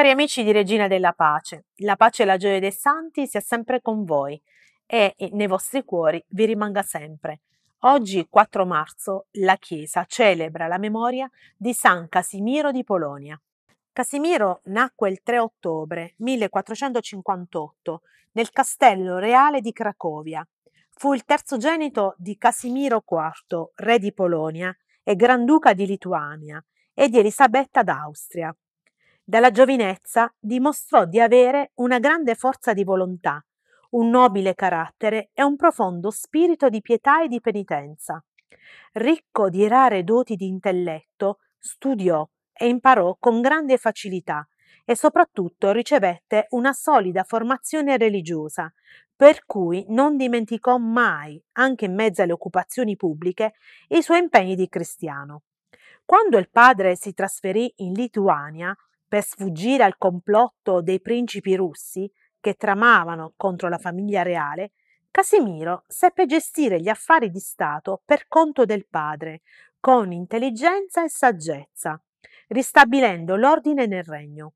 Cari amici di Regina della Pace, la pace e la gioia dei santi sia sempre con voi e nei vostri cuori vi rimanga sempre. Oggi, 4 marzo, la Chiesa celebra la memoria di San Casimiro di Polonia. Casimiro nacque il 3 ottobre 1458 nel castello reale di Cracovia. Fu il terzogenito di Casimiro IV, re di Polonia e granduca di Lituania, e di Elisabetta d'Austria. Dalla giovinezza dimostrò di avere una grande forza di volontà, un nobile carattere e un profondo spirito di pietà e di penitenza. Ricco di rare doti di intelletto, studiò e imparò con grande facilità e soprattutto ricevette una solida formazione religiosa, per cui non dimenticò mai, anche in mezzo alle occupazioni pubbliche, i suoi impegni di cristiano. Quando il padre si trasferì in Lituania, per sfuggire al complotto dei principi russi che tramavano contro la famiglia reale, Casimiro seppe gestire gli affari di Stato per conto del padre, con intelligenza e saggezza, ristabilendo l'ordine nel regno.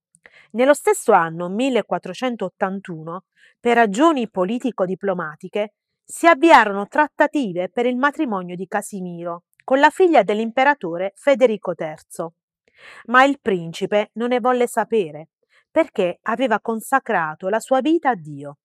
Nello stesso anno 1481, per ragioni politico-diplomatiche, si avviarono trattative per il matrimonio di Casimiro con la figlia dell'imperatore Federico III. Ma il principe non ne volle sapere, perché aveva consacrato la sua vita a Dio.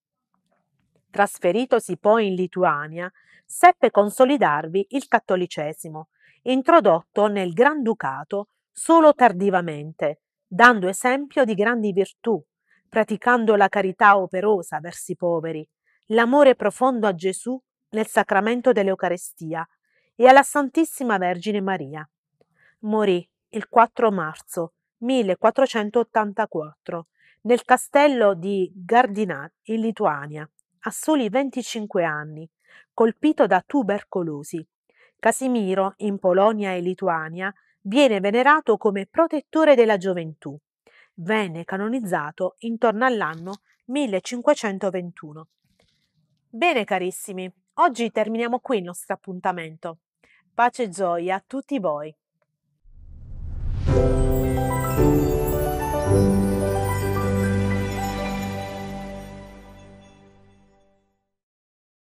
Trasferitosi poi in Lituania, seppe consolidarvi il cattolicesimo, introdotto nel Granducato solo tardivamente, dando esempio di grandi virtù, praticando la carità operosa verso i poveri, l'amore profondo a Gesù nel sacramento dell'Eucarestia e alla Santissima Vergine Maria. Morì il 4 marzo 1484 nel castello di Gardinat in Lituania, a soli 25 anni, colpito da tubercolosi. Casimiro, in Polonia e Lituania, viene venerato come protettore della gioventù. Venne canonizzato intorno all'anno 1521. Bene carissimi, oggi terminiamo qui il nostro appuntamento. Pace e gioia a tutti voi. Thank you.